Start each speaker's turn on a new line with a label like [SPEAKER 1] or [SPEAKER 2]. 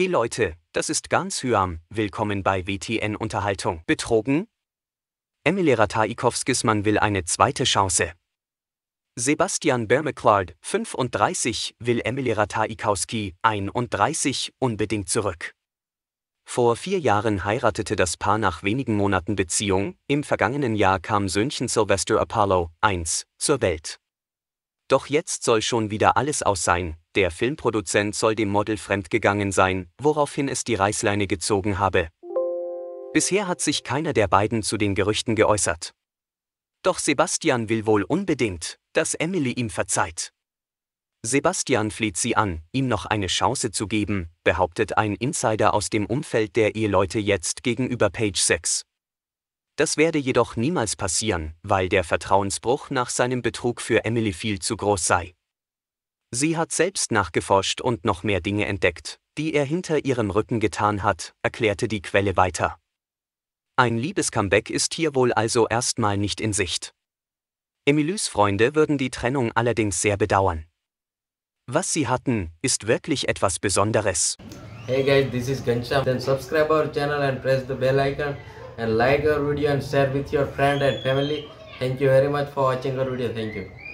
[SPEAKER 1] Hey Leute, das ist ganz Hyam, willkommen bei WTN Unterhaltung. Betrogen? Emily Ratajkowskismann will eine zweite Chance. Sebastian Bermeclard, 35, will Emily Ratajkowski, 31, unbedingt zurück. Vor vier Jahren heiratete das Paar nach wenigen Monaten Beziehung, im vergangenen Jahr kam Söhnchen Sylvester Apollo, 1, zur Welt. Doch jetzt soll schon wieder alles aus sein, der Filmproduzent soll dem Model fremdgegangen sein, woraufhin es die Reißleine gezogen habe. Bisher hat sich keiner der beiden zu den Gerüchten geäußert. Doch Sebastian will wohl unbedingt, dass Emily ihm verzeiht. Sebastian fleht sie an, ihm noch eine Chance zu geben, behauptet ein Insider aus dem Umfeld der Eheleute jetzt gegenüber Page 6. Das werde jedoch niemals passieren, weil der Vertrauensbruch nach seinem Betrug für Emily viel zu groß sei. Sie hat selbst nachgeforscht und noch mehr Dinge entdeckt, die er hinter ihrem Rücken getan hat, erklärte die Quelle weiter. Ein Liebescomeback ist hier wohl also erstmal nicht in Sicht. Emilys Freunde würden die Trennung allerdings sehr bedauern. Was sie hatten, ist wirklich etwas Besonderes.
[SPEAKER 2] Hey guys, this is Gansham. Then subscribe our channel and press the bell icon and like our video and share with your friend and family. Thank you very much for watching our video. Thank you.